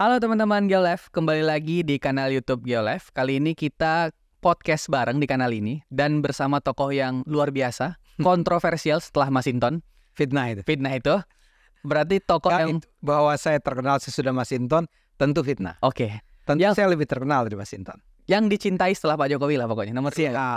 Halo teman-teman Geolive, kembali lagi di kanal YouTube Geolive Kali ini kita podcast bareng di kanal ini dan bersama tokoh yang luar biasa, kontroversial setelah Masinton. Fitnah itu. Fitnah itu. Berarti tokoh ya, yang itu. bahwa saya terkenal sesudah Masinton tentu fitnah. Oke. Okay. Tentu yang... saya lebih terkenal dari Masinton. Yang dicintai setelah Pak Jokowi lah pokoknya nomor tiga. Ya.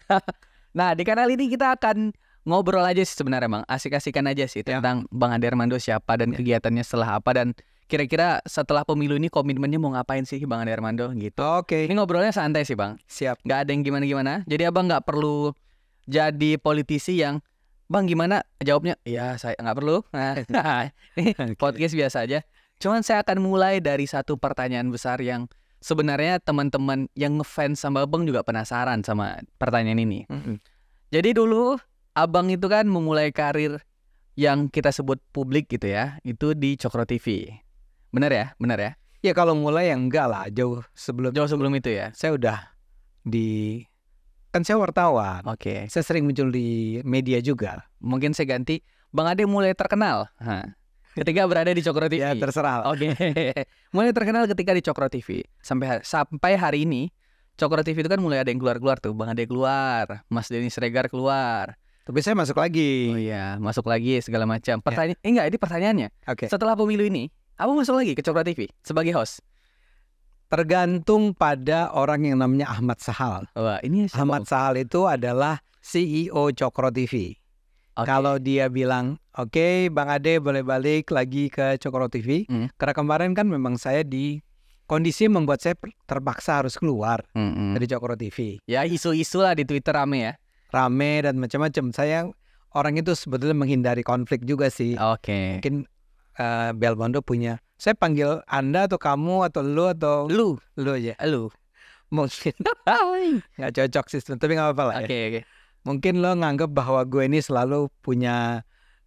nah di kanal ini kita akan ngobrol aja sih sebenarnya bang, asik-asikan aja sih ya. tentang Bang Ade Armando siapa dan ya. kegiatannya setelah apa dan kira-kira setelah pemilu ini komitmennya mau ngapain sih Bang Armando gitu. Oke. Okay. Ini ngobrolnya santai sih Bang. Siap. Gak ada yang gimana-gimana. Jadi Abang nggak perlu jadi politisi yang Bang gimana? Jawabnya, ya saya nggak perlu. Nah, nah podcast biasa aja. Cuman saya akan mulai dari satu pertanyaan besar yang sebenarnya teman-teman yang ngefans sama Abang juga penasaran sama pertanyaan ini. Mm -hmm. Jadi dulu Abang itu kan memulai karir yang kita sebut publik gitu ya, itu di Cokro TV. Benar ya, benar ya. Ya kalau mulai yang enggak lah jauh sebelum jauh sebelum itu ya. Saya udah di kan saya wartawan. Oke. Okay. Saya sering muncul di media juga. Mungkin saya ganti Bang Ade mulai terkenal. Hah. Ketika berada di Cokro TV. ya, terserah. Oke. Okay. mulai terkenal ketika di Cokro TV. Sampai sampai hari ini Cokro TV itu kan mulai ada yang keluar-keluar tuh. Bang Ade keluar, Mas Denny Sregar keluar. Tapi saya masuk lagi. Oh iya, masuk lagi segala macam. Pertanyaan, ya. eh enggak, ini pertanyaannya. Oke. Okay. Setelah pemilu ini, apa masuk lagi ke Cokro TV sebagai host. Tergantung pada orang yang namanya Ahmad Sahal. Wah, ini siapa? Ahmad Sahal itu adalah CEO Cokro TV. Okay. Kalau dia bilang, oke okay, Bang Ade boleh balik lagi ke Cokro TV. Mm. Karena kemarin kan memang saya di kondisi membuat saya terpaksa harus keluar -hmm. hmm. dari Cokro TV. Ya isu-isu lah di Twitter rame ya. Rame dan macam-macam. Saya orang itu sebetulnya menghindari konflik juga sih. Oke. Okay. Mungkin uh, eh, Belmondo punya. Saya panggil Anda atau kamu atau lu atau lu, lu aja. Eh, lu. Mungkin nggak cocok sistem, tapi nggak apa-apa lah. ya. okay, Okay. Mungkin lo nganggep bahwa gue ini selalu punya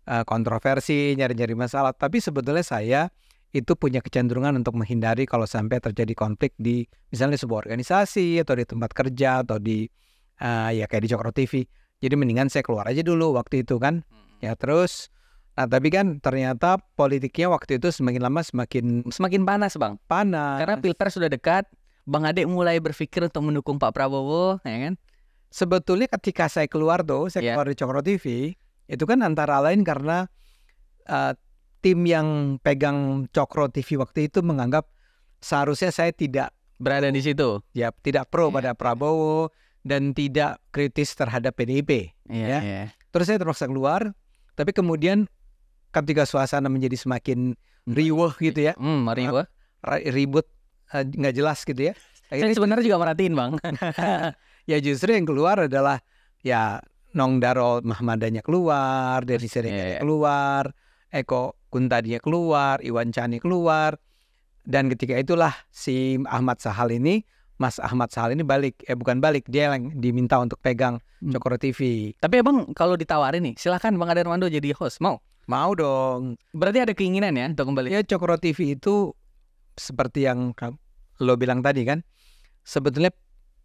uh, kontroversi, nyari-nyari masalah, tapi sebetulnya saya itu punya kecenderungan untuk menghindari kalau sampai terjadi konflik di misalnya sebuah organisasi atau di tempat kerja atau di uh, ya kayak di Cokro TV. Jadi mendingan saya keluar aja dulu waktu itu kan. Hmm. Ya terus Nah, tapi kan ternyata politiknya waktu itu semakin lama semakin semakin panas, Bang. Panas. Karena pilpres sudah dekat, Bang Ade mulai berpikir untuk mendukung Pak Prabowo, ya kan? Sebetulnya ketika saya keluar tuh, saya yeah. keluar di Cokro TV, itu kan antara lain karena uh, tim yang pegang Cokro TV waktu itu menganggap seharusnya saya tidak berada di situ. Ya, tidak pro yeah. pada Prabowo dan tidak kritis terhadap PDIP, yeah, ya. Yeah. Terus saya terpaksa keluar, tapi kemudian ketika kan suasana menjadi semakin hmm. riuh gitu ya. Hmm, riuh. Ribut eh, nggak jelas gitu ya. Akhirnya, Saya sebenarnya juga merhatiin bang. ya justru yang keluar adalah ya Nong Daro Mahmadanya keluar, dari Sirekanya yeah. keluar, Eko Kuntadinya keluar, Iwan Chani keluar. Dan ketika itulah si Ahmad Sahal ini, Mas Ahmad Sahal ini balik, eh bukan balik, dia yang diminta untuk pegang Cokro hmm. TV. Tapi abang kalau ditawarin nih, silahkan Bang Adermando jadi host, mau? Mau dong. Berarti ada keinginan ya untuk kembali? Ya Cokro TV itu seperti yang lo bilang tadi kan. Sebetulnya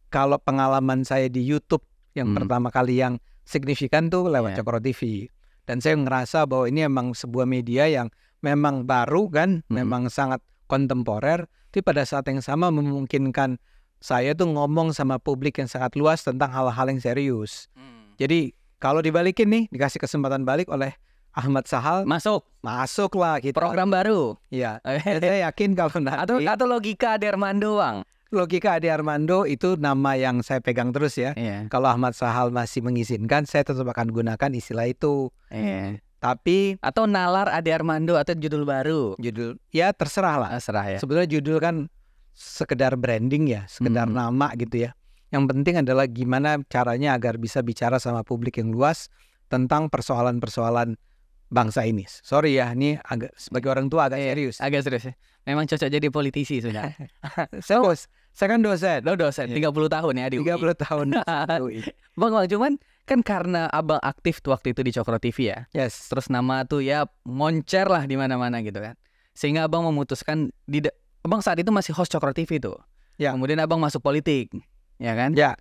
kalau pengalaman saya di YouTube yang hmm. pertama kali yang signifikan tuh lewat yeah. Cokro TV. Dan saya ngerasa bahwa ini emang sebuah media yang memang baru kan, hmm. memang sangat kontemporer. Tapi pada saat yang sama memungkinkan saya tuh ngomong sama publik yang sangat luas tentang hal-hal yang serius. Hmm. Jadi kalau dibalikin nih, dikasih kesempatan balik oleh Ahmad Sahal masuk masuk lah kita program baru ya saya yakin kalau nanti atau atau logika Armando bang logika Ade Armando itu nama yang saya pegang terus ya. Yeah. Kalau Ahmad Sahal masih mengizinkan, saya tetap akan gunakan istilah itu. Yeah. Tapi atau nalar Ade Armando atau judul baru. Judul ya terserah lah. Ah, terserah ya. Sebenarnya judul kan sekedar branding ya, sekedar hmm. nama gitu ya. Yang penting adalah gimana caranya agar bisa bicara sama publik yang luas tentang persoalan-persoalan bangsa ini. Sorry ya, ini agak sebagai orang tua agak iya, serius. Agak serius ya. Memang cocok jadi politisi sudah. so, saya kan dosen. Lo dosen, yeah. 30 tahun ya di UI. tahun UI. bang, bang, cuman kan karena abang aktif waktu itu di Cokro TV ya. Yes. Terus nama tuh ya moncer lah di mana-mana gitu kan. Sehingga abang memutuskan, di abang saat itu masih host Cokro TV tuh. Ya. Kemudian abang masuk politik, ya kan? Ya.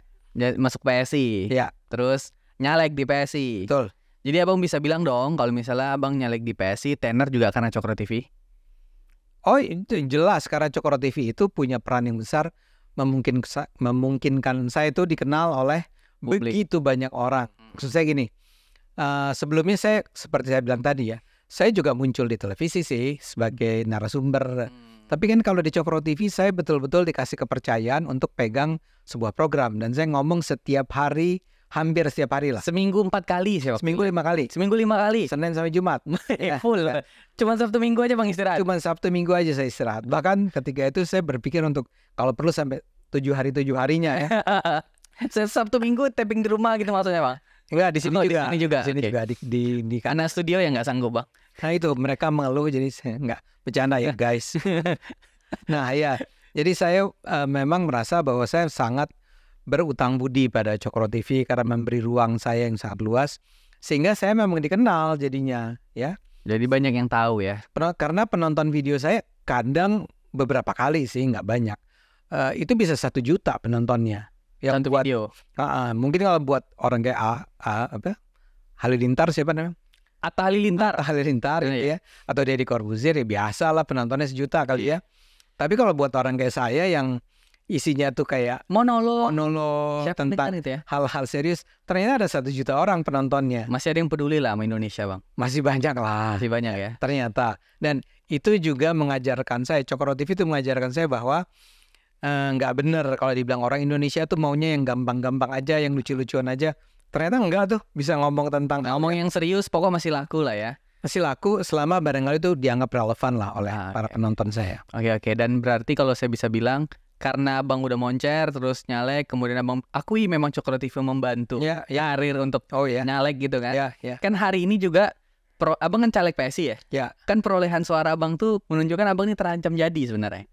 Masuk PSI. Ya. Terus nyalek di PSI. Betul. Jadi abang bisa bilang dong kalau misalnya abang nyalek di PSI, tenar juga karena Cokro TV? Oh itu jelas karena Cokro TV itu punya peran yang besar memungkin, memungkinkan saya itu dikenal oleh Publik. begitu banyak orang. Hmm. Maksud saya gini, uh, sebelumnya saya seperti saya bilang tadi ya, saya juga muncul di televisi sih sebagai narasumber. Hmm. Tapi kan kalau di Cokro TV saya betul-betul dikasih kepercayaan untuk pegang sebuah program dan saya ngomong setiap hari hampir setiap hari lah. Seminggu empat kali sih. Seminggu lima kali. Seminggu lima kali. Senin sampai Jumat. Eh, ya, full. lah. Cuman Sabtu Minggu aja bang istirahat. Cuman Sabtu Minggu aja saya istirahat. Bahkan ketika itu saya berpikir untuk kalau perlu sampai tujuh hari tujuh harinya ya. saya Sabtu Minggu tapping di rumah gitu maksudnya bang. Enggak di sini oh, juga. Di sini juga. Di sini okay. juga di di, di karena studio yang nggak sanggup bang. Nah itu mereka mengeluh jadi saya nggak bercanda ya guys. nah ya jadi saya uh, memang merasa bahwa saya sangat berutang budi pada Cokro TV karena memberi ruang saya yang sangat luas sehingga saya memang dikenal jadinya ya. Jadi banyak yang tahu ya. Karena penonton video saya kadang beberapa kali sih nggak banyak. Uh, itu bisa satu juta penontonnya. Ya, Satu buat, video. Uh, uh, mungkin kalau buat orang kayak A, A apa? Halilintar siapa namanya? atau Halilintar. Halilintar ya, ya. Atau Deddy Corbuzier ya biasa lah penontonnya sejuta kali iya. ya. Tapi kalau buat orang kayak saya yang isinya tuh kayak monolog, monolog tentang ya? hal-hal ya? serius. Ternyata ada satu juta orang penontonnya. Masih ada yang peduli lah sama Indonesia bang. Masih banyak lah. Masih banyak ya. Ternyata dan itu juga mengajarkan saya Cokro TV itu mengajarkan saya bahwa eh, nggak eh, bener kalau dibilang orang Indonesia tuh maunya yang gampang-gampang aja, yang lucu-lucuan aja. Ternyata enggak tuh bisa ngomong tentang nah, ngomong yang serius, pokok masih laku lah ya masih laku selama barangkali itu dianggap relevan lah oleh ah, para okay. Iya. penonton saya. Oke okay, oke okay. dan berarti kalau saya bisa bilang karena abang udah moncer terus nyalek kemudian abang akui memang Cokro TV membantu ya, yeah, yeah. karir untuk oh, yeah. nyalek gitu kan yeah, yeah. kan hari ini juga pro, abang kan caleg PSI ya ya kan perolehan suara abang tuh menunjukkan abang ini terancam jadi sebenarnya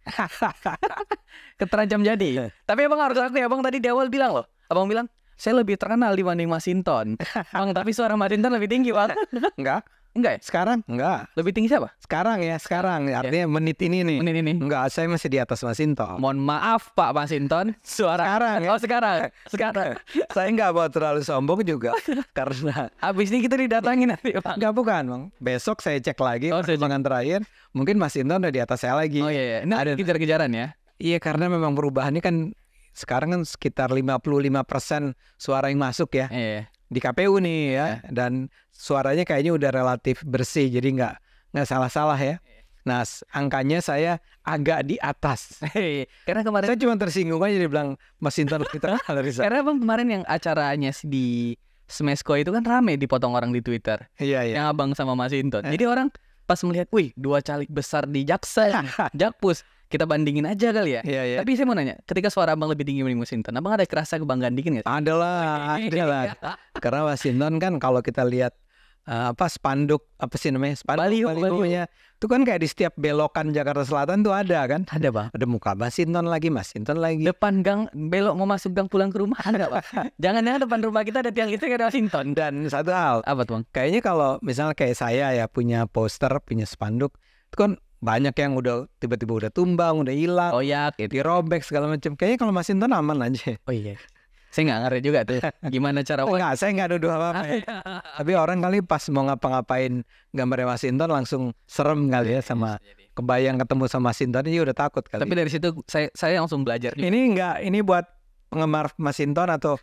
Keterancam jadi tapi abang harus akui abang tadi di awal bilang loh abang bilang saya lebih terkenal dibanding Masinton. bang tapi suara Masinton lebih tinggi bang enggak Enggak ya? Sekarang? Enggak. Lebih tinggi siapa? Sekarang ya, sekarang. Iya. Artinya ya. menit ini nih. Menit ini. Enggak, saya masih di atas Masinton. Mohon maaf Pak Masinton, suara sekarang ya. Oh, sekarang. Sekarang. saya enggak mau terlalu sombong juga karena habis ini kita didatangi nanti, iya. Pak. Enggak bukan, Bang. Besok saya cek lagi oh, saya cek. terakhir, mungkin Masinton udah di atas saya lagi. Oh iya, iya. Nah, ada kejar-kejaran ya. Iya, karena memang perubahannya kan sekarang kan sekitar 55% suara yang masuk ya. Iya. iya di KPU nih ya iya. dan suaranya kayaknya udah relatif bersih jadi nggak nggak salah-salah ya. Nah angkanya saya agak di atas karena kemarin saya cuma tersinggung aja dia bilang Mas Intan kita karena abang kemarin yang acaranya di Smesko itu kan rame dipotong orang di Twitter. Iya iya. Yang abang sama Mas Inton. Ya. Eh. Jadi orang pas melihat, wih dua calik besar di Jaksa, Jakpus kita bandingin aja kali ya. Yeah, yeah. Tapi saya mau nanya, ketika suara abang lebih tinggi dari Washington, abang ada kerasa kebanggaan dikit nggak? Ada lah, ada lah. Karena Washington kan kalau kita lihat uh, apa spanduk apa sih namanya spanduk baliho, baliho. baliho. Ya. itu kan kayak di setiap belokan Jakarta Selatan tuh ada kan ada bang ada muka Washington lagi Washington lagi depan gang belok mau masuk gang pulang ke rumah ada bang jangan ya, depan rumah kita ada tiang itu ada Washington. dan satu hal apa tuh bang kayaknya kalau misalnya kayak saya ya punya poster punya spanduk itu kan banyak yang udah tiba-tiba udah tumbang, udah hilang, oh ya, gitu. dirobek segala macam. Kayaknya kalau masinton aman aja. Oh iya. Saya nggak ngerti juga tuh gimana cara oh, Enggak, saya nggak ada dua apa-apa ya. Tapi orang kali pas mau ngapa-ngapain gambarnya Mas Inton langsung serem kali ya iya, sama iya, iya. kebayang ketemu sama masinton Inton aja udah takut kali. Tapi dari situ saya saya langsung belajar. Juga. Ini nggak ini buat penggemar masinton atau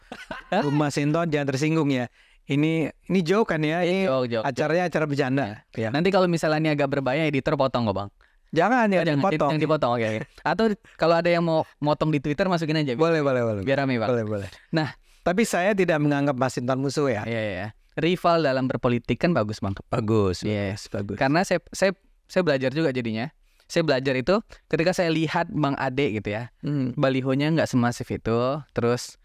Mas Inton jangan tersinggung ya ini ini jauh kan ya ini joke. joke, acaranya joke. acara bercanda ya. nanti kalau misalnya ini agak berbahaya editor potong kok bang jangan ya jangan, dipotong yang dipotong oke okay, atau kalau ada yang mau motong di twitter masukin aja boleh boleh boleh biar rame bang boleh boleh nah tapi saya tidak menganggap Mas musuh ya iya, iya iya rival dalam berpolitik kan bagus bang bagus yes iya. bagus karena saya saya saya belajar juga jadinya saya belajar itu ketika saya lihat Bang Ade gitu ya hmm. balihonya nggak semasif itu terus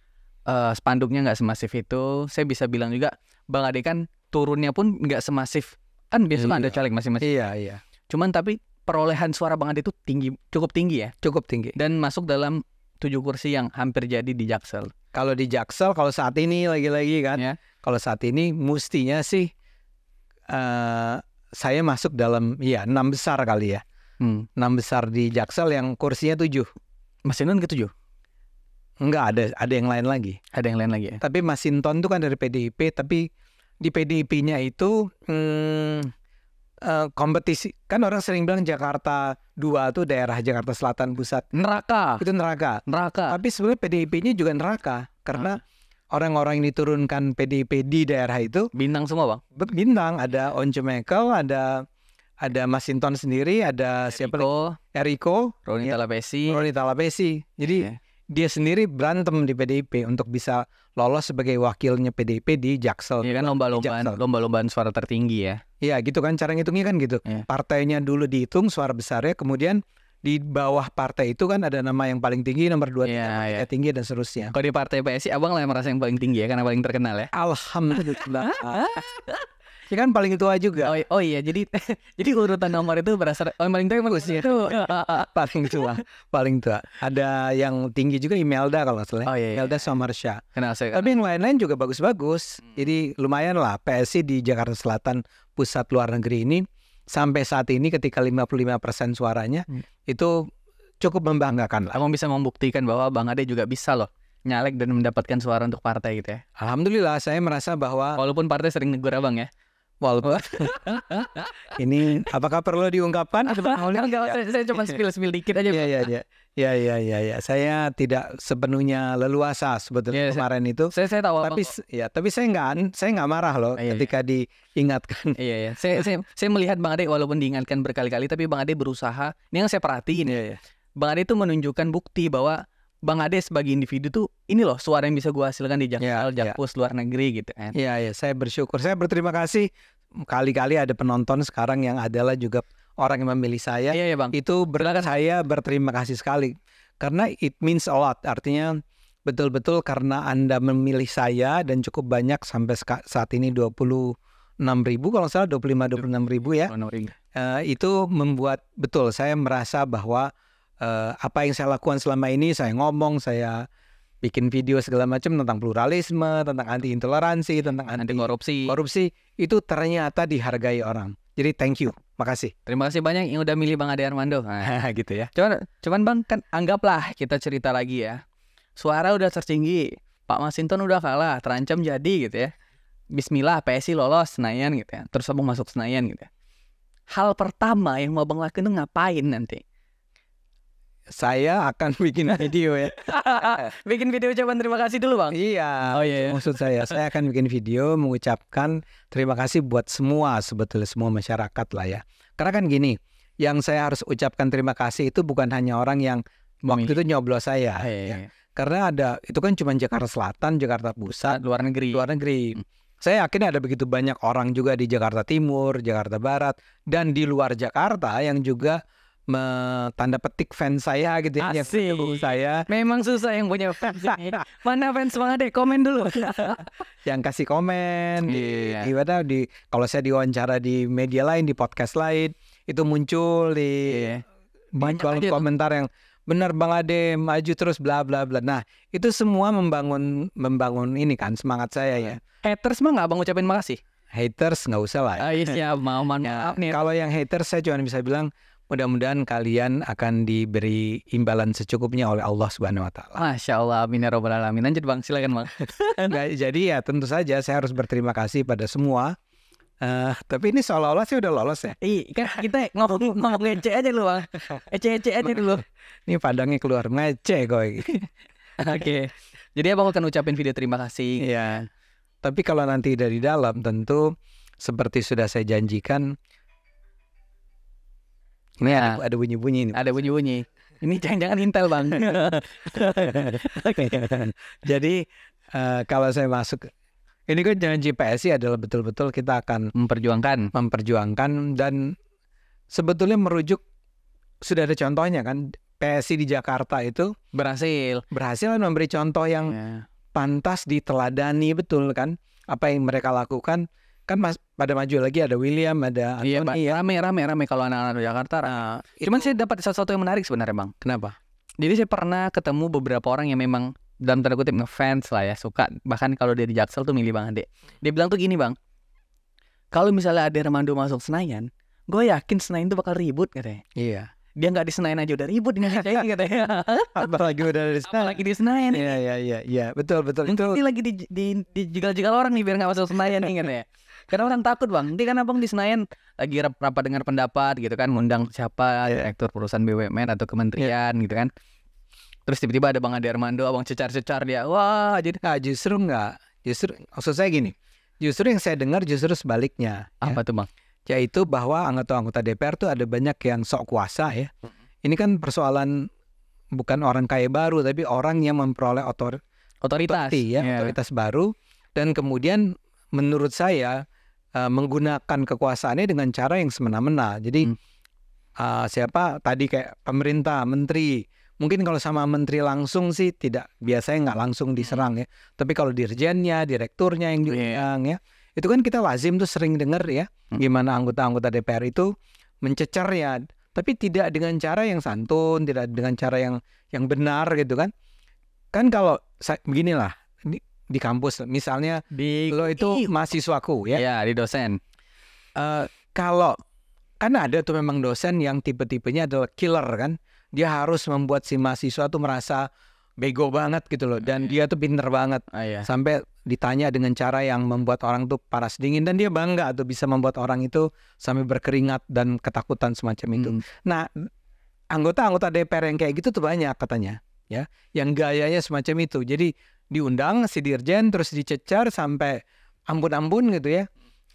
uh, spanduknya nggak semasif itu saya bisa bilang juga bang Ade kan turunnya pun nggak semasif kan biasanya iya. ada caleg masing-masing iya iya cuman tapi perolehan suara bang Ade itu tinggi cukup tinggi ya cukup tinggi dan masuk dalam tujuh kursi yang hampir jadi di Jaksel kalau di Jaksel kalau saat ini lagi-lagi kan ya. kalau saat ini mustinya sih uh, saya masuk dalam ya enam besar kali ya hmm. enam besar di Jaksel yang kursinya tujuh Masih Mas ke tujuh? Enggak ada ada yang lain lagi. Ada yang lain lagi ya. Tapi Masinton itu kan dari PDIP tapi di PDIP-nya itu hmm, uh, kompetisi kan orang sering bilang Jakarta dua tuh daerah Jakarta Selatan pusat neraka. Itu neraka. Neraka. Tapi sebenarnya PDIP-nya juga neraka karena ah. orang-orang yang diturunkan PDIP di daerah itu bintang semua, Bang. Bintang ada Once Michael, ada ada Masinton sendiri, ada Eriko, siapa? Eriko, Roni ya, Talapesi. Roni Talapesi. Jadi yeah dia sendiri berantem di PDIP untuk bisa lolos sebagai wakilnya PDIP di Jaksel. Iya kan lomba-lombaan lomba-lombaan suara tertinggi ya. Iya gitu kan cara ngitungnya kan gitu. Ya. Partainya dulu dihitung suara besarnya kemudian di bawah partai itu kan ada nama yang paling tinggi, nomor dua ya, ya. tinggi dan seterusnya. Kalau di partai PSI abang lah yang merasa yang paling tinggi ya karena paling terkenal ya. Alhamdulillah. ya kan paling tua juga oh, oh iya jadi jadi urutan nomor itu berasal oh, paling tua yang bagus ya oh, oh, oh. paling tua paling tua ada yang tinggi juga Imelda kalau salah ya. oh, iya, iya. Imelda Samarsya kenal saya tapi yang lain-lain juga bagus-bagus hmm. jadi lumayan lah PSI di Jakarta Selatan pusat luar negeri ini sampai saat ini ketika 55% suaranya hmm. itu cukup membanggakan lah. bisa membuktikan bahwa Bang Ade juga bisa loh nyalek dan mendapatkan suara untuk partai gitu ya. Alhamdulillah saya merasa bahwa walaupun partai sering negur abang ya. Walaupun oh. ini apakah perlu diungkapkan? Enggak, ya. saya cuma spill-spill dikit aja. Iya, iya, iya, iya. Ya, ya, ya, ya. Saya tidak sepenuhnya leluasa sebetulnya ya, kemarin itu. Saya, saya tahu. Tapi, apa. ya, tapi saya nggak, saya nggak marah loh ya, ketika ya. diingatkan. Iya, iya. Saya, saya, saya melihat Bang Ade walaupun diingatkan berkali-kali, tapi Bang Ade berusaha. Ini yang saya perhatiin. Ya. Iya, iya. Bang Ade itu menunjukkan bukti bahwa Bang Ade sebagai individu tuh ini loh suara yang bisa gue hasilkan di Jakarta, ya, iya. Jakpus ya. luar negeri gitu kan. Iya ya. iya, saya bersyukur, saya berterima kasih kali-kali ada penonton sekarang yang adalah juga orang yang memilih saya. Iya, iya bang. Itu ber saya berterima kasih sekali karena it means a lot. Artinya betul-betul karena anda memilih saya dan cukup banyak sampai saat ini puluh enam ribu kalau salah dua puluh lima dua puluh enam ribu ya uh, itu membuat betul saya merasa bahwa uh, apa yang saya lakukan selama ini saya ngomong saya bikin video segala macam tentang pluralisme, tentang anti intoleransi, tentang anti, anti korupsi. Korupsi itu ternyata dihargai orang. Jadi thank you. Makasih. Terima kasih banyak yang udah milih Bang Ade Armando. Nah, gitu ya. Cuman cuman Bang kan anggaplah kita cerita lagi ya. Suara udah tertinggi. Pak Masinton udah kalah, terancam jadi gitu ya. Bismillah PSI lolos Senayan gitu ya. Terus Abang masuk Senayan gitu ya. Hal pertama yang mau Bang lakuin itu ngapain nanti? saya akan bikin video ya. bikin video ucapan terima kasih dulu bang. Iya. Oh iya, iya. Maksud saya, saya akan bikin video mengucapkan terima kasih buat semua sebetulnya semua masyarakat lah ya. Karena kan gini, yang saya harus ucapkan terima kasih itu bukan hanya orang yang waktu itu nyoblos saya. iya. iya ya. Iya. Karena ada itu kan cuma Jakarta Selatan, Jakarta Pusat, luar negeri. Luar negeri. Hmm. Saya yakin ada begitu banyak orang juga di Jakarta Timur, Jakarta Barat, dan di luar Jakarta yang juga tanda petik fans saya gitu ya Asik. saya memang susah yang punya fans ya. mana fans banget deh komen dulu yang kasih komen yeah. di gimana di kalau saya diwawancara di media lain di podcast lain itu muncul di, yeah. Iya. Iya, di komentar tuh. yang benar Bang Ade maju terus bla bla bla nah itu semua membangun membangun ini kan semangat saya ya haters mah nggak bang ucapin makasih haters nggak usah lah uh, yes, ya mau maaf ya, nih kalau yang haters saya cuma bisa bilang Mudah-mudahan kalian akan diberi imbalan secukupnya oleh Allah Subhanahu wa taala. Masya Allah, amin ya robbal alamin. Lanjut Bang, silakan Bang. nah, jadi ya tentu saja saya harus berterima kasih pada semua Uh, tapi ini seolah-olah sih udah lolos ya. Iya, kan kita ngomong ngomong ngece aja lu, Bang. Ece-ece aja dulu. Ini padangnya keluar ngece kok. Oke. Okay. Jadi Abang akan ucapin video terima kasih. Iya. Tapi kalau nanti dari dalam tentu seperti sudah saya janjikan ini ya. ada bunyi-bunyi ini. Ada bunyi-bunyi. Ini jangan-jangan Intel bang. Jadi uh, kalau saya masuk ini kan jangan janji PSI adalah betul-betul kita akan memperjuangkan, memperjuangkan dan sebetulnya merujuk sudah ada contohnya kan PSI di Jakarta itu berhasil, berhasil kan memberi contoh yang yeah. pantas diteladani betul kan apa yang mereka lakukan kan mas, pada maju lagi ada William ada iya, Anthony iya, ya. rame rame rame kalau anak-anak Jakarta uh, cuman saya dapat sesuatu yang menarik sebenarnya bang kenapa jadi saya pernah ketemu beberapa orang yang memang dalam tanda kutip ngefans lah ya suka bahkan kalau dia di Jaksel tuh milih Bang Ade dia bilang tuh gini bang kalau misalnya ada Remando masuk Senayan gue yakin Senayan tuh bakal ribut katanya iya dia nggak di Senayan aja udah ribut dengan saya katanya apalagi udah di Senayan apalagi di Senayan iya iya iya, iya betul betul itu ini lagi di di, di jegal-jegal orang nih biar nggak masuk Senayan nih katanya karena orang takut bang. Nanti kan abang di Senayan lagi rapat dengar pendapat gitu kan, ngundang siapa iya. direktur perusahaan BUMN atau kementerian iya. gitu kan. Terus tiba-tiba ada Bang Ade Armando, abang cecar-cecar dia. Wah, jadi nah, justru enggak. Justru maksud saya gini. Justru yang saya dengar justru sebaliknya. Ya. Apa ya. tuh bang? Yaitu bahwa anggota-anggota DPR tuh ada banyak yang sok kuasa ya. Mm-hmm. Ini kan persoalan bukan orang kaya baru, tapi orang yang memperoleh otor otoritas, otoriti, ya, yeah. otoritas baru. Dan kemudian menurut saya uh, menggunakan kekuasaannya dengan cara yang semena-mena. Jadi hmm. uh, siapa tadi kayak pemerintah, menteri, mungkin kalau sama menteri langsung sih tidak biasanya nggak langsung hmm. diserang ya. Tapi kalau dirjennya, direkturnya yang diundang iya, iya. yeah. ya, itu kan kita lazim tuh sering dengar ya, hmm. gimana anggota-anggota DPR itu mencecar ya, tapi tidak dengan cara yang santun, tidak dengan cara yang yang benar gitu kan. Kan kalau beginilah, di kampus misalnya di lo itu mahasiswaku ya ya di dosen uh, kalau kan ada tuh memang dosen yang tipe-tipenya adalah killer kan dia harus membuat si mahasiswa tuh merasa bego banget gitu loh dan iya. dia tuh pinter banget ah, iya. sampai ditanya dengan cara yang membuat orang tuh panas dingin dan dia bangga tuh bisa membuat orang itu sampai berkeringat dan ketakutan semacam itu hmm. nah anggota-anggota DPR yang kayak gitu tuh banyak katanya ya yang gayanya semacam itu jadi diundang si dirjen terus dicecar sampai ampun-ampun gitu ya.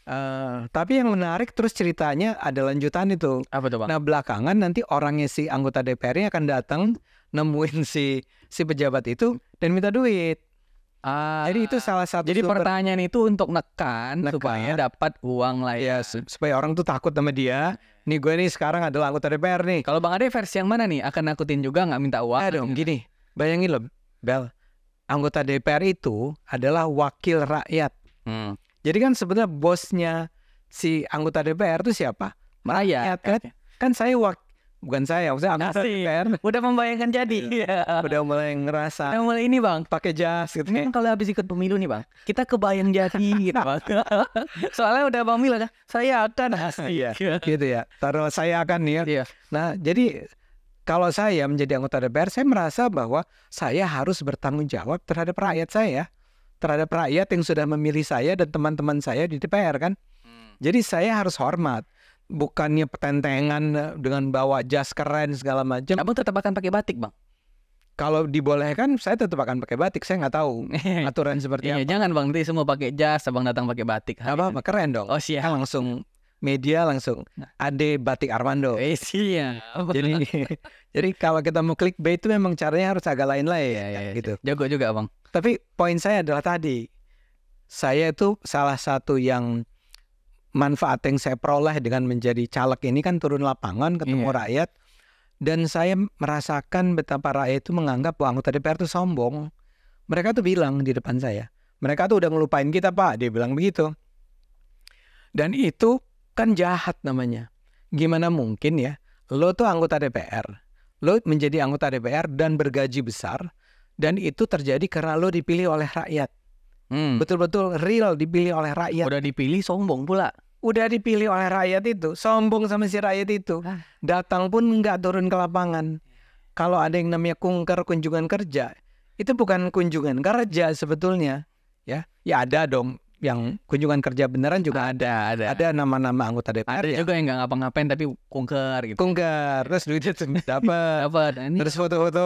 Uh, tapi yang menarik terus ceritanya ada lanjutan itu. Apa tuh, Pak? Nah, belakangan nanti orangnya si anggota dpr ini akan datang nemuin si si pejabat itu dan minta duit. Uh, jadi itu salah satu Jadi super... pertanyaan itu untuk nekan, nekan supaya dapat uang lain ya. supaya orang tuh takut sama dia. Nih gue nih sekarang adalah anggota DPR nih. Kalau Bang Ade versi yang mana nih? Akan nakutin juga nggak minta uang? Aduh, eh, gini. Bayangin loh, Bel anggota DPR itu adalah wakil rakyat. Hmm. Jadi kan sebenarnya bosnya si anggota DPR itu siapa? Rakyat. Kan, kan saya wak bukan saya, maksudnya anggota Nasi. DPR. Udah membayangkan jadi. Iya. Udah mulai ngerasa. Udah mulai ini bang, pakai jas gitu. Ini kan kalau habis ikut pemilu nih bang, kita kebayang jadi gitu bang. Soalnya udah pemilu, kan, saya akan. Iya. gitu ya. Taruh saya akan nih ya. Iya. Nah jadi kalau saya menjadi anggota DPR, saya merasa bahwa saya harus bertanggung jawab terhadap rakyat saya, terhadap rakyat yang sudah memilih saya dan teman-teman saya di DPR kan. Hmm. Jadi saya harus hormat, bukannya petentengan eh, dengan bawa jas keren segala macam. Kamu tetap akan pakai batik, bang? Kalau dibolehkan, saya tetap akan pakai batik. Saya nggak tahu iya. aturan seperti iya, apa. Jangan bang, nanti semua pakai jas, abang datang pakai batik. apa-apa, keren dong. Oh siap. Kan langsung media langsung nah. Ade Batik Armando. Eh, iya. jadi jadi kalau kita mau klik B itu memang caranya harus agak lain lah ya, ya, ya, gitu. Jago juga bang. Tapi poin saya adalah tadi saya itu salah satu yang manfaat yang saya peroleh dengan menjadi caleg ini kan turun lapangan ketemu iya. rakyat dan saya merasakan betapa rakyat itu menganggap bahwa anggota DPR itu sombong. Mereka tuh bilang di depan saya, mereka tuh udah ngelupain kita pak, dia bilang begitu. Dan itu Kan jahat namanya. Gimana mungkin ya, lo tuh anggota DPR, lo menjadi anggota DPR dan bergaji besar, dan itu terjadi karena lo dipilih oleh rakyat. betul hmm. Betul-betul real dipilih oleh rakyat. Udah dipilih sombong pula. Udah dipilih oleh rakyat itu, sombong sama si rakyat itu. Datang pun nggak turun ke lapangan. Kalau ada yang namanya kungker kunjungan kerja, itu bukan kunjungan kerja sebetulnya, ya. Ya ada dong yang kunjungan kerja beneran juga ada ada ada nama-nama anggota DPR ada ya. juga yang nggak ngapa-ngapain tapi kungker gitu kungker terus duitnya dapat dapat nah, terus foto-foto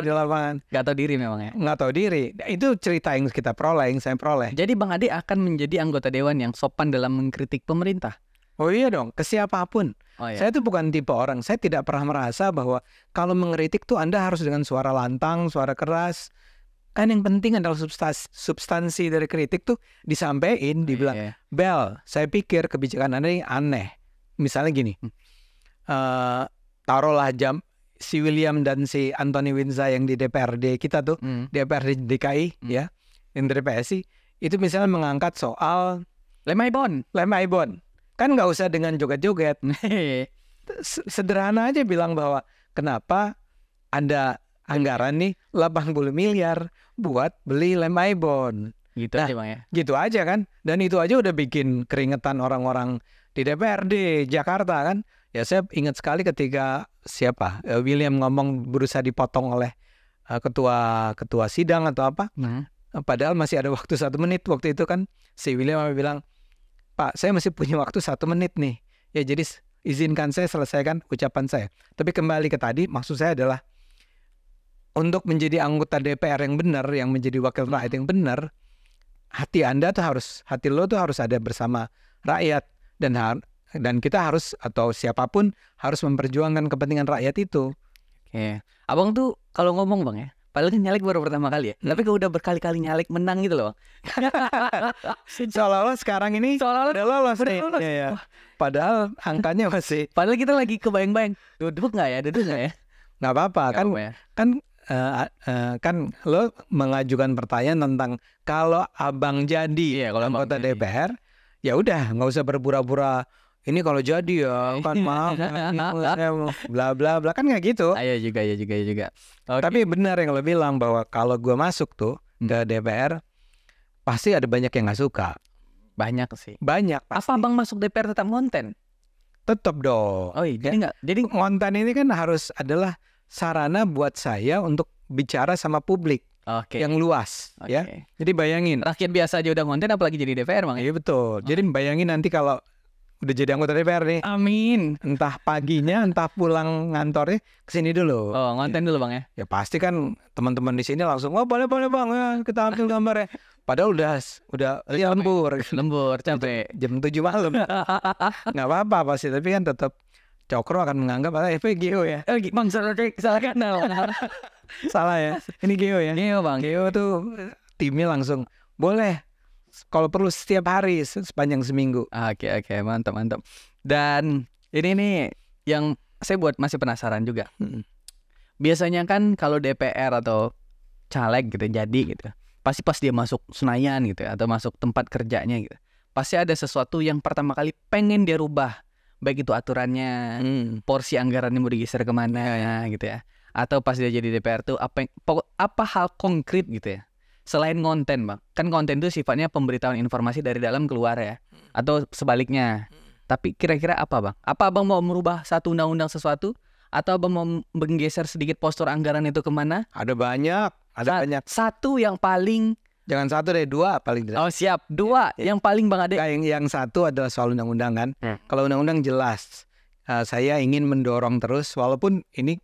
di lapangan nggak tahu diri memang ya nggak tahu diri itu cerita yang kita peroleh yang saya peroleh jadi bang Adi akan menjadi anggota dewan yang sopan dalam mengkritik pemerintah oh iya dong ke siapapun Oh, iya. Saya itu bukan tipe orang. Saya tidak pernah merasa bahwa kalau mengkritik tuh Anda harus dengan suara lantang, suara keras, kan yang penting adalah substansi, substansi dari kritik tuh disampaikan oh, dibilang yeah. Bel saya pikir kebijakan anda ini aneh misalnya gini uh, taruhlah jam si William dan si Anthony Winza yang di DPRD kita tuh mm. DPRD DKI mm. ya yang dari PSI itu misalnya mengangkat soal lemaibon lemaibon kan nggak usah dengan joget-joget sederhana aja bilang bahwa kenapa anda anggaran nih 80 miliar buat beli lem Aibon. Gitu nah, aja bang ya. Gitu aja kan. Dan itu aja udah bikin keringetan orang-orang di DPRD Jakarta kan. Ya saya ingat sekali ketika siapa eh, William ngomong berusaha dipotong oleh eh, ketua ketua sidang atau apa. Nah. Padahal masih ada waktu satu menit waktu itu kan si William bilang, Pak saya masih punya waktu satu menit nih. Ya jadi izinkan saya selesaikan ucapan saya. Tapi kembali ke tadi maksud saya adalah untuk menjadi anggota DPR yang benar, yang menjadi wakil rakyat yang benar, hati Anda tuh harus, hati lo tuh harus ada bersama rakyat dan har dan kita harus atau siapapun harus memperjuangkan kepentingan rakyat itu. Oke. Abang tuh kalau ngomong Bang ya, Padahal nyalek baru pertama kali ya. Hmm. Tapi kalau udah berkali-kali nyalek menang gitu loh. Seolah-olah sekarang ini Seolah -olah, udah lolos. Udah lolos. Ya, ya. Padahal angkanya masih. Padahal kita lagi kebayang-bayang. Duduk nggak ya? Duduk nggak ya? Nggak apa-apa. Kan, apa ya. kan uh, uh, kan lo mengajukan pertanyaan tentang kalau abang jadi iya, kalau anggota abang DPR, ya udah nggak usah berpura-pura ini kalau jadi ya kan maaf eh, bla bla bla kan nggak gitu ayo iya juga ya juga ya juga okay. tapi benar yang lo bilang bahwa kalau gue masuk tuh hmm. ke DPR pasti ada banyak yang nggak suka banyak sih banyak pasti. apa abang masuk DPR tetap konten tetap dong oh iya jadi nggak jadi konten ini kan harus adalah sarana buat saya untuk bicara sama publik okay. yang luas okay. ya. Jadi bayangin rakyat biasa aja udah ngonten apalagi jadi DPR Bang. Ya? Iya betul. Oh. Jadi bayangin nanti kalau udah jadi anggota DPR nih. Amin. Entah paginya, entah pulang ngantornya kesini dulu. Oh, ngonten ya. dulu bang ya? Ya pasti kan teman-teman di sini langsung, oh, boleh boleh bang ya kita ambil gambar ya. Padahal udah udah lembur, lembur capek. Jam, tujuh malam. Nggak apa-apa pasti, tapi kan tetap Cokro akan menganggap ah, FP Geo ya. Eh, bang, salah salah kanal. salah ya. Ini Geo ya. Geo bang. Geo tuh timnya langsung boleh. Kalau perlu setiap hari sepanjang seminggu. Oke okay, oke okay. mantap mantap. Dan ini nih yang saya buat masih penasaran juga. Biasanya kan kalau DPR atau caleg gitu jadi gitu, pasti pas dia masuk Senayan gitu ya, atau masuk tempat kerjanya gitu, pasti ada sesuatu yang pertama kali pengen dia rubah baik itu aturannya hmm. porsi anggarannya mau digeser kemana ya, gitu ya atau pas dia jadi DPR tuh apa yang, pokok, apa hal konkret gitu ya selain konten bang kan konten itu sifatnya pemberitahuan informasi dari dalam keluar ya hmm. atau sebaliknya hmm. tapi kira-kira apa bang apa abang mau merubah satu undang-undang sesuatu atau abang mau menggeser sedikit postur anggaran itu kemana ada banyak ada Sa banyak satu yang paling Jangan satu deh, dua paling tidak. Oh siap, dua iya, iya. yang paling Bang Ade. Yang, yang satu adalah soal undang-undang kan. Hmm. Kalau undang-undang jelas, uh, saya ingin mendorong terus walaupun ini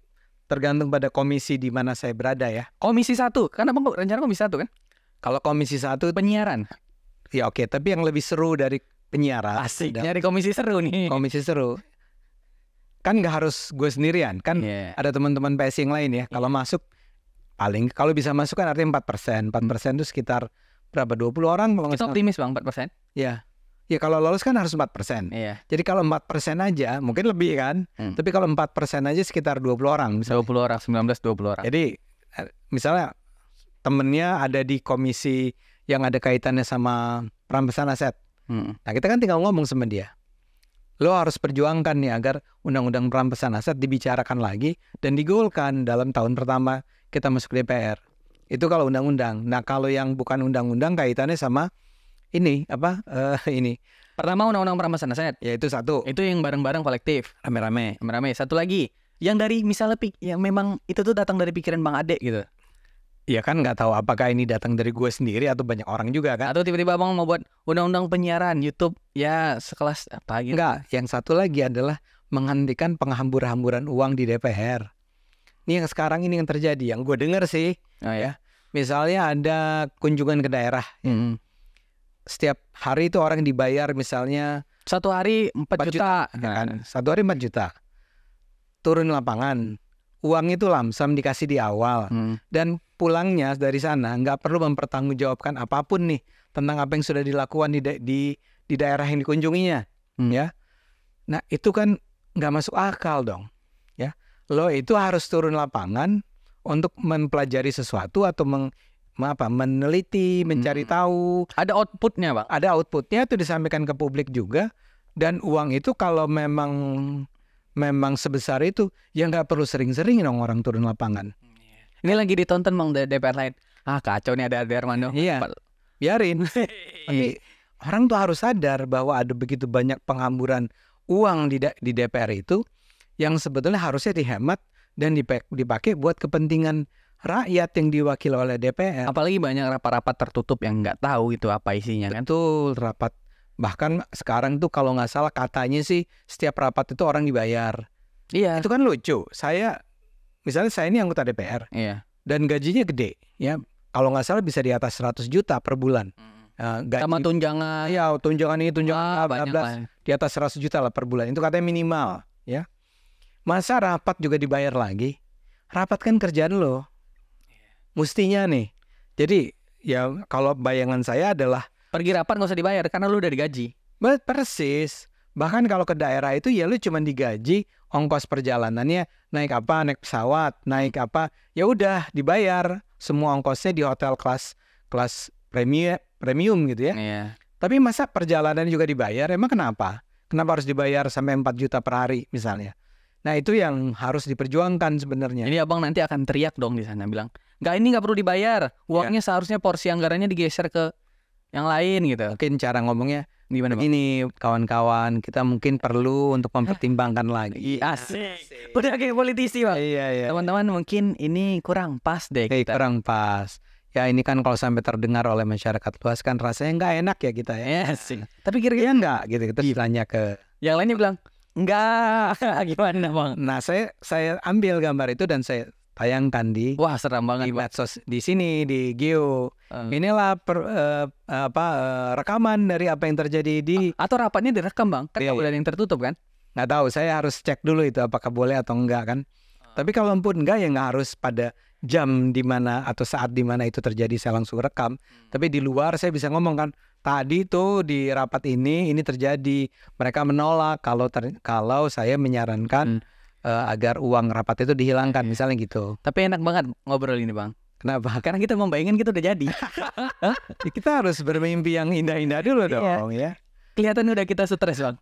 tergantung pada komisi di mana saya berada ya. Komisi satu, karena Bang rencana komisi satu kan? Kalau komisi satu penyiaran. Ya oke, tapi yang lebih seru dari penyiaran. Asik, ada, nyari komisi seru nih. Komisi seru. Kan gak harus gue sendirian, kan yeah. ada teman-teman PSI yang lain ya. Yeah. Kalau iya. masuk paling kalau bisa masuk kan artinya empat persen hmm. empat persen itu sekitar berapa dua puluh orang kalau kita optimis bang empat persen ya ya kalau lolos kan harus empat persen iya. jadi kalau empat persen aja mungkin lebih kan hmm. tapi kalau empat persen aja sekitar dua puluh orang misalnya. puluh orang sembilan belas dua puluh orang jadi eh, misalnya temennya ada di komisi yang ada kaitannya sama perampasan aset hmm. nah kita kan tinggal ngomong sama dia lo harus perjuangkan nih agar undang-undang perampasan aset dibicarakan lagi dan digolkan dalam tahun pertama kita masuk DPR. Itu kalau undang-undang. Nah, kalau yang bukan undang-undang kaitannya sama ini apa uh, ini. Pertama undang-undang perampasan aset. Ya itu satu. Itu yang bareng-bareng kolektif, rame-rame. Rame-rame. Satu lagi yang dari misalnya pik yang memang itu tuh datang dari pikiran Bang Ade gitu. Ya kan nggak tahu apakah ini datang dari gue sendiri atau banyak orang juga kan. Atau tiba-tiba Bang mau buat undang-undang penyiaran YouTube ya sekelas apa gitu. Enggak, yang satu lagi adalah menghentikan penghambur-hamburan uang di DPR. Ini yang sekarang ini yang terjadi yang gue dengar sih. Oh, iya? ya. Misalnya ada kunjungan ke daerah. Ya. Hmm. Setiap hari itu orang dibayar misalnya satu hari 4, 4 juta, juta nah. kan? Satu hari 4 juta. Turun lapangan. Uang itu lamsam dikasih di awal hmm. dan pulangnya dari sana nggak perlu mempertanggungjawabkan apapun nih tentang apa yang sudah dilakukan di di di daerah yang dikunjunginya, hmm. ya. Nah, itu kan nggak masuk akal dong lo itu harus turun lapangan untuk mempelajari sesuatu atau meng, apa meneliti, hmm. mencari hmm. tahu. Ada outputnya, pak. Ada outputnya itu disampaikan ke publik juga. Dan uang itu kalau memang memang sebesar itu, ya nggak perlu sering-sering dong orang turun lapangan. Hmm, iya. Ini lagi ditonton bang DPR lain. Ah kacau nih ada ada Armando. Iya. Biarin. Tapi orang tuh harus sadar bahwa ada begitu banyak pengamburan uang di di DPR itu yang sebetulnya harusnya dihemat dan dipakai buat kepentingan rakyat yang diwakili oleh DPR. Apalagi banyak rapat-rapat tertutup yang nggak tahu itu apa isinya kan. Betul, rapat bahkan sekarang tuh kalau nggak salah katanya sih setiap rapat itu orang dibayar. Iya. Itu kan lucu. Saya misalnya saya ini anggota DPR. Iya. Dan gajinya gede ya. Kalau nggak salah bisa di atas 100 juta per bulan. Eh, gaji, sama tunjangan. Ya, tunjangan ini tunjangan ah, di atas 100 juta lah per bulan. Itu katanya minimal ya. Masa rapat juga dibayar lagi? Rapat kan kerjaan lo. Mestinya nih. Jadi ya kalau bayangan saya adalah pergi rapat nggak usah dibayar karena lu udah digaji. Bet, persis. Bahkan kalau ke daerah itu ya lu cuma digaji ongkos perjalanannya naik apa naik pesawat naik apa ya udah dibayar semua ongkosnya di hotel kelas kelas premium premium gitu ya. Iya. Tapi masa perjalanan juga dibayar? Emang kenapa? Kenapa harus dibayar sampai 4 juta per hari misalnya? Nah itu yang harus diperjuangkan sebenarnya. ini abang nanti akan teriak dong di sana bilang, nggak ini nggak perlu dibayar, uangnya yeah. seharusnya porsi anggarannya digeser ke yang lain gitu. Mungkin cara ngomongnya gimana bang? Ini kawan-kawan kita mungkin perlu untuk mempertimbangkan eh, lagi. Iya, asik. Udah kayak politisi bang. Iya, iya iya. Teman-teman mungkin ini kurang pas deh. Hey, eh, kita. Kurang pas. Ya ini kan kalau sampai terdengar oleh masyarakat luas kan rasanya nggak enak ya kita ya. Eh, asik. Iya Tapi kira-kira nggak gitu kita gitu, tanya ke. Yang lainnya bilang Enggak, gimana bang? Nah saya saya ambil gambar itu dan saya tayangkan di wah seram banget di medsos di sini di Geo. Uh. Inilah per, uh, apa uh, rekaman dari apa yang terjadi di A atau rapatnya direkam bang? Kan iya, udah iya. yang tertutup kan? Nggak tahu, saya harus cek dulu itu apakah boleh atau enggak kan. Uh. Tapi kalaupun pun enggak ya nggak harus pada jam di mana atau saat di mana itu terjadi saya langsung rekam. Hmm. Tapi di luar saya bisa ngomong kan, tadi tuh di rapat ini ini terjadi mereka menolak kalau ter, kalau saya menyarankan hmm. uh, agar uang rapat itu dihilangkan hmm. misalnya gitu tapi enak banget ngobrol ini bang Kenapa? Karena kita membayangkan kita udah jadi. Ya, kita harus bermimpi yang indah-indah dulu iya. dong iya. ya. Kelihatan udah kita stres bang.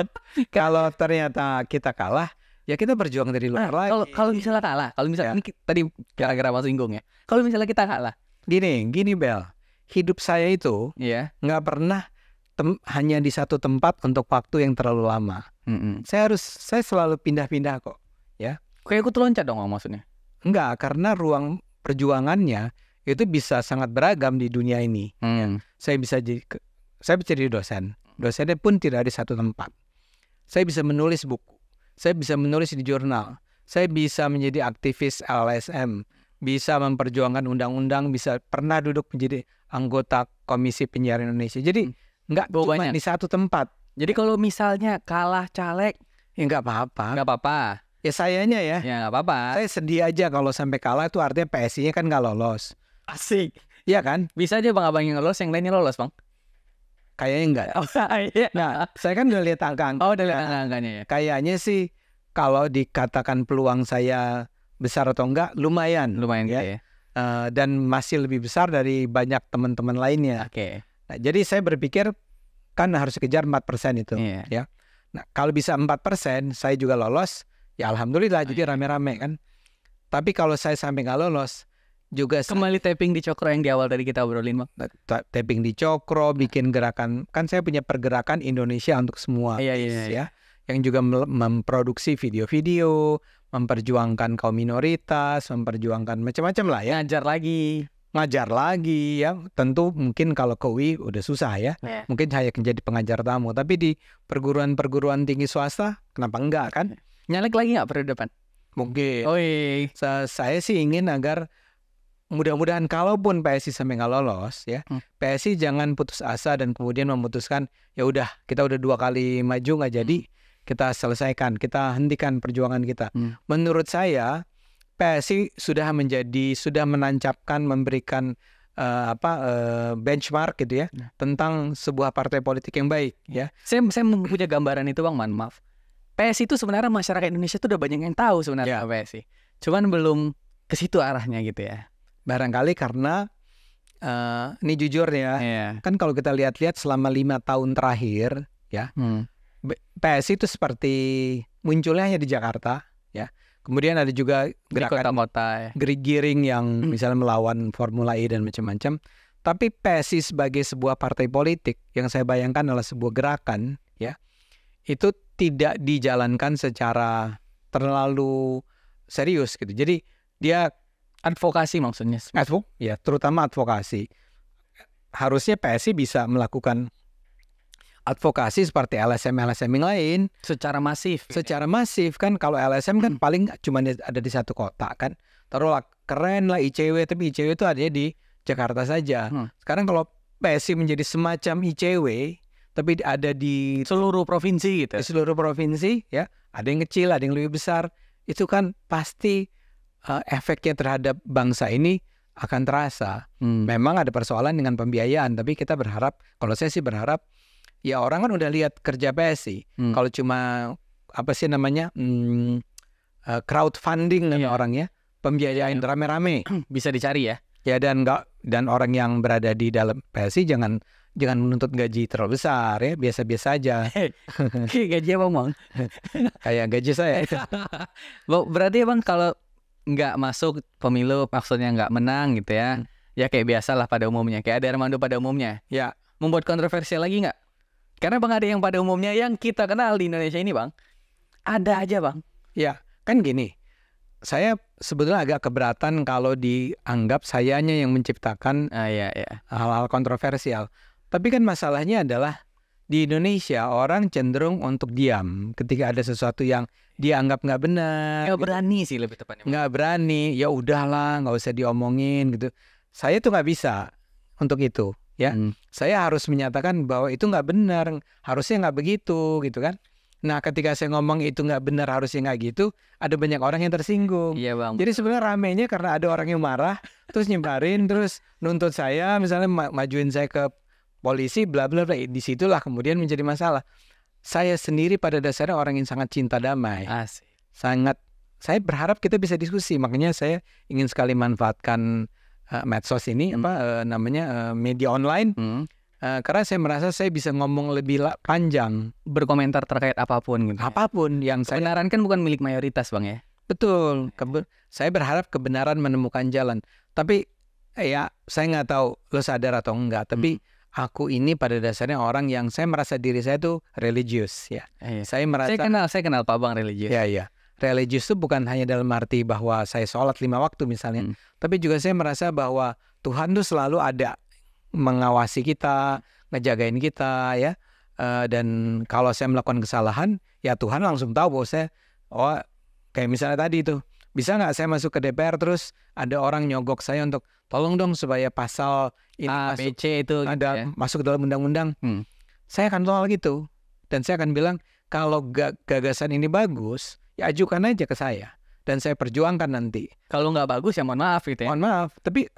kalau ternyata kita kalah, ya kita berjuang dari luar nah, lagi. Kalau kalau misalnya kalah, kalau misalnya ya. ini tadi gara-gara mas singgung ya. Kalau misalnya kita kalah, gini, gini Bel hidup saya itu yeah. nggak pernah hanya di satu tempat untuk waktu yang terlalu lama. Mm -hmm. Saya harus saya selalu pindah-pindah kok, ya. Kayak aku loncat dong maksudnya? Enggak, karena ruang perjuangannya itu bisa sangat beragam di dunia ini. Mm. Saya bisa jadi saya bisa jadi dosen. Dosennya pun tidak di satu tempat. Saya bisa menulis buku. Saya bisa menulis di jurnal. Saya bisa menjadi aktivis LSM bisa memperjuangkan undang-undang, bisa pernah duduk menjadi anggota Komisi Penyiaran Indonesia. Jadi hmm. nggak cuma banyak. di satu tempat. Jadi kalau misalnya kalah caleg, ya nggak apa-apa. Nggak apa-apa. Ya sayanya ya. Ya nggak apa-apa. Saya sedih aja kalau sampai kalah itu artinya PSI-nya kan nggak lolos. Asik. Iya kan? Bisa aja bang-abang yang lolos, yang lainnya lolos bang. Kayaknya enggak. Oh, iya. Nah, saya kan udah lihat angka-angka. Oh, udah lihat nah, angka-angkanya ya. Kayaknya sih kalau dikatakan peluang saya besar atau enggak lumayan lumayan ya, gitu ya. Uh, dan masih lebih besar dari banyak teman-teman lainnya. Oke. Okay. Nah, jadi saya berpikir kan harus kejar empat persen itu yeah. ya. Nah, kalau bisa empat persen saya juga lolos, ya alhamdulillah okay. jadi rame-rame kan. Tapi kalau saya sampai nggak lolos juga kembali saya, tapping di Cokro yang di awal tadi kita obrolin, Bang. Nah, tapping di Cokro, nah. bikin gerakan. Kan saya punya pergerakan Indonesia untuk semua. yeah, yeah, yeah, ya. Iya. Yang juga memproduksi video-video, memperjuangkan kaum minoritas, memperjuangkan macam-macam lah ya. Ngajar lagi. Ngajar lagi ya. Tentu mungkin kalau ke UI udah susah ya. Yeah. Mungkin saya jadi pengajar tamu. Tapi di perguruan-perguruan tinggi swasta kenapa enggak kan? Ya. Nyalek lagi nggak periode depan? Mungkin. Oh iya. saya sih ingin agar mudah-mudahan kalaupun PSI sampai nggak lolos ya hmm. PSI jangan putus asa dan kemudian memutuskan ya udah kita udah dua kali maju nggak jadi hmm kita selesaikan, kita hentikan perjuangan kita. Hmm. Menurut saya PSI sudah menjadi sudah menancapkan memberikan uh, apa uh, benchmark gitu ya hmm. tentang sebuah partai politik yang baik ya. Saya saya punya gambaran itu Bang Man, maaf. PSI itu sebenarnya masyarakat Indonesia itu udah banyak yang tahu sebenarnya ya. PSI. Cuman belum ke situ arahnya gitu ya. Barangkali karena uh, ini jujurnya ya. Iya. Kan kalau kita lihat-lihat selama lima tahun terakhir ya. Hmm PSI itu seperti munculnya hanya di Jakarta, ya. Kemudian ada juga gerakan kota-kota ya. giring yang hmm. misalnya melawan Formula E dan macam-macam. Tapi PSI sebagai sebuah partai politik yang saya bayangkan adalah sebuah gerakan, ya, itu tidak dijalankan secara terlalu serius gitu. Jadi dia advokasi maksudnya. Advo, ya, terutama advokasi. Harusnya PSI bisa melakukan advokasi seperti LSM-LSM yang lain secara masif. Secara masif kan kalau LSM kan hmm. paling cuma ada di satu kota kan. Taruhlah keren lah ICW tapi ICW itu adanya di Jakarta saja. Hmm. Sekarang kalau PSI menjadi semacam ICW tapi ada di seluruh provinsi gitu. Ya? Di seluruh provinsi ya, ada yang kecil, ada yang lebih besar. Itu kan pasti uh, efeknya terhadap bangsa ini akan terasa. Hmm. Memang ada persoalan dengan pembiayaan, tapi kita berharap kalau saya sih berharap ya orang kan udah lihat kerja PSI. Hmm. Kalau cuma apa sih namanya hmm, uh, crowdfunding kan yeah. orang orangnya, pembiayaan yeah. rame-rame bisa dicari ya. Ya dan enggak dan orang yang berada di dalam PSI jangan jangan menuntut gaji terlalu besar ya biasa-biasa aja kayak gaji apa bang kayak gaji saya berarti bang kalau nggak masuk pemilu maksudnya nggak menang gitu ya hmm. ya kayak biasalah pada umumnya kayak ada Armando pada umumnya ya membuat kontroversi lagi nggak karena Bang ada yang pada umumnya yang kita kenal di Indonesia ini Bang, ada aja Bang. Ya, kan gini. Saya sebetulnya agak keberatan kalau dianggap sayanya yang menciptakan ah, ya, ya. hal-hal kontroversial. Tapi kan masalahnya adalah di Indonesia orang cenderung untuk diam ketika ada sesuatu yang dianggap nggak benar. Nggak gitu. berani sih lebih tepatnya. Nggak berani, ya udahlah, nggak usah diomongin gitu. Saya tuh nggak bisa untuk itu, ya. Hmm saya harus menyatakan bahwa itu nggak benar, harusnya nggak begitu gitu kan. Nah ketika saya ngomong itu nggak benar harusnya nggak gitu, ada banyak orang yang tersinggung. Iya bang. Jadi sebenarnya ramenya karena ada orang yang marah, terus nyebarin, terus nuntut saya, misalnya ma majuin saya ke polisi, bla bla bla. Disitulah kemudian menjadi masalah. Saya sendiri pada dasarnya orang yang sangat cinta damai, Asik. sangat. Saya berharap kita bisa diskusi, makanya saya ingin sekali manfaatkan Eh, medsos ini hmm. apa uh, namanya uh, media online hmm. uh, karena saya merasa saya bisa ngomong lebih panjang berkomentar terkait apapun gitu. Ya? Apapun yang kebenaran saya... kan bukan milik mayoritas bang ya. Betul. Kebe saya berharap kebenaran menemukan jalan. Tapi eh, ya saya nggak tahu lo sadar atau enggak. Hmm. Tapi hmm aku ini pada dasarnya orang yang saya merasa diri saya tuh religius ya. Eh, iya. Saya merasa Saya kenal, saya kenal Pak Bang religius. Iya, iya religius itu bukan hanya dalam arti bahwa saya sholat lima waktu misalnya, hmm. tapi juga saya merasa bahwa Tuhan tuh selalu ada mengawasi kita, ngejagain kita ya. Uh, dan kalau saya melakukan kesalahan, ya Tuhan langsung tahu bahwa saya, oh kayak misalnya tadi itu, bisa nggak saya masuk ke DPR terus ada orang nyogok saya untuk tolong dong supaya pasal ini A, masuk, BC itu gitu ada ya. masuk dalam undang-undang. Hmm. Saya akan tolak gitu dan saya akan bilang kalau gagasan ini bagus, ya ajukan aja ke saya dan saya perjuangkan nanti. Kalau nggak bagus ya mohon maaf gitu ya. Mohon maaf, tapi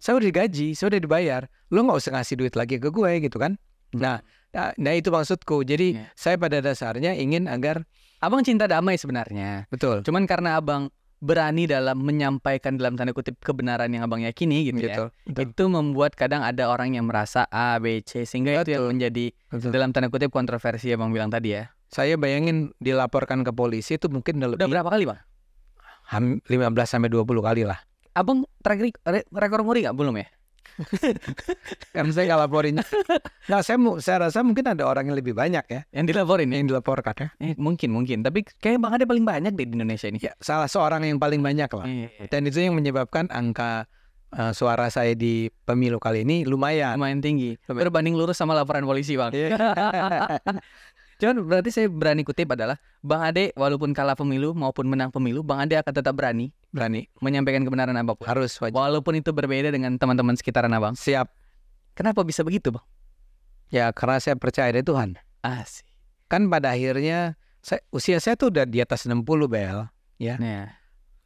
saya udah digaji, saya udah dibayar, lo nggak usah ngasih duit lagi ke gue gitu kan? Hmm. Nah, nah, nah itu maksudku. Jadi yeah. saya pada dasarnya ingin agar abang cinta damai sebenarnya. Betul. Cuman karena abang berani dalam menyampaikan dalam tanda kutip kebenaran yang abang yakini gitu ya, betul, ya. Betul. Itu membuat kadang ada orang yang merasa A, B, C sehingga betul. itu yang menjadi betul. dalam tanda kutip kontroversi abang bilang tadi ya saya bayangin dilaporkan ke polisi itu mungkin udah lebih udah berapa kali bang? 15 sampai 20 kali lah. Abang track re rekor muri gak? belum ya? kan saya nggak laporin. Nah saya saya rasa mungkin ada orang yang lebih banyak ya yang dilaporin ya? yang dilaporkan ya. Eh, mungkin mungkin tapi kayaknya bang ada paling banyak deh di Indonesia ini. Ya salah seorang yang paling banyak lah. Eh, Dan itu yang menyebabkan angka uh, suara saya di pemilu kali ini lumayan lumayan tinggi berbanding lurus sama laporan polisi bang iya. Cuman berarti saya berani kutip adalah Bang Ade walaupun kalah pemilu maupun menang pemilu, Bang Ade akan tetap berani berani menyampaikan kebenaran abang. Harus wajib. Walaupun itu berbeda dengan teman-teman sekitaran abang. Siap. Kenapa bisa begitu, Bang? Ya karena saya percaya dari Tuhan. Asik. Kan pada akhirnya saya, usia saya tuh udah di atas 60 Bel, ya. Nah.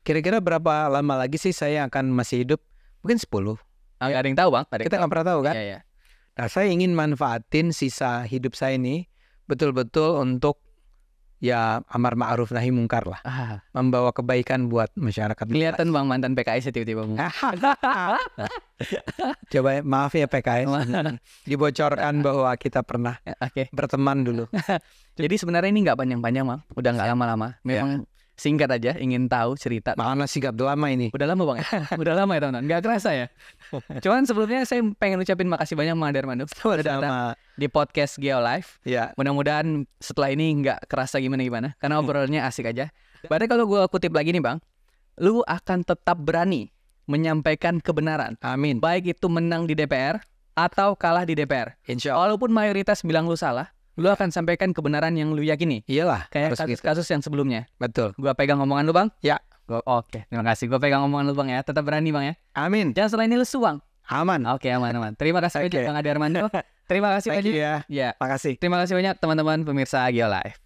Kira-kira berapa lama lagi sih saya akan masih hidup? Mungkin 10. Oh, ya. Ada yang tahu, Bang? Ada Kita nggak pernah tahu kan? Iya, iya. Nah, saya ingin manfaatin sisa hidup saya ini betul-betul untuk ya amar ma'ruf nahi mungkar lah. Ah. Membawa kebaikan buat masyarakat. Kelihatan Bang mantan PKS ya tiba-tiba. Ah, Coba maaf ya PKS. Dibocorkan bahwa kita pernah okay. berteman dulu. Jadi sebenarnya ini nggak panjang-panjang, mah Udah nggak lama-lama. Memang ya singkat aja ingin tahu cerita. Makan singkat udah lama ini. Udah lama bang ya? Udah lama ya teman-teman. Gak kerasa ya. Cuman sebelumnya saya pengen ucapin makasih banyak sama Darman Sama datang di podcast Geo Live. Ya. Mudah-mudahan setelah ini nggak kerasa gimana-gimana. Karena obrolannya asik aja. berarti kalau gue kutip lagi nih bang. Lu akan tetap berani menyampaikan kebenaran. Amin. Baik itu menang di DPR atau kalah di DPR. Insya Allah. Walaupun mayoritas bilang lu salah, lu akan sampaikan kebenaran yang lu yakini. Iyalah. Kayak kasus-kasus gitu. yang sebelumnya. Betul. Gua pegang omongan lu, Bang? Ya. Gua, oke, okay. terima kasih. Gua pegang omongan lu, Bang ya. Tetap berani, Bang ya. Amin. Jangan selain ini lu suang. Aman. Oke, okay, aman, aman. Terima kasih okay. Bang Ade Armando. Terima kasih banyak. ya. Makasih. Terima kasih banyak teman-teman pemirsa Geo Live.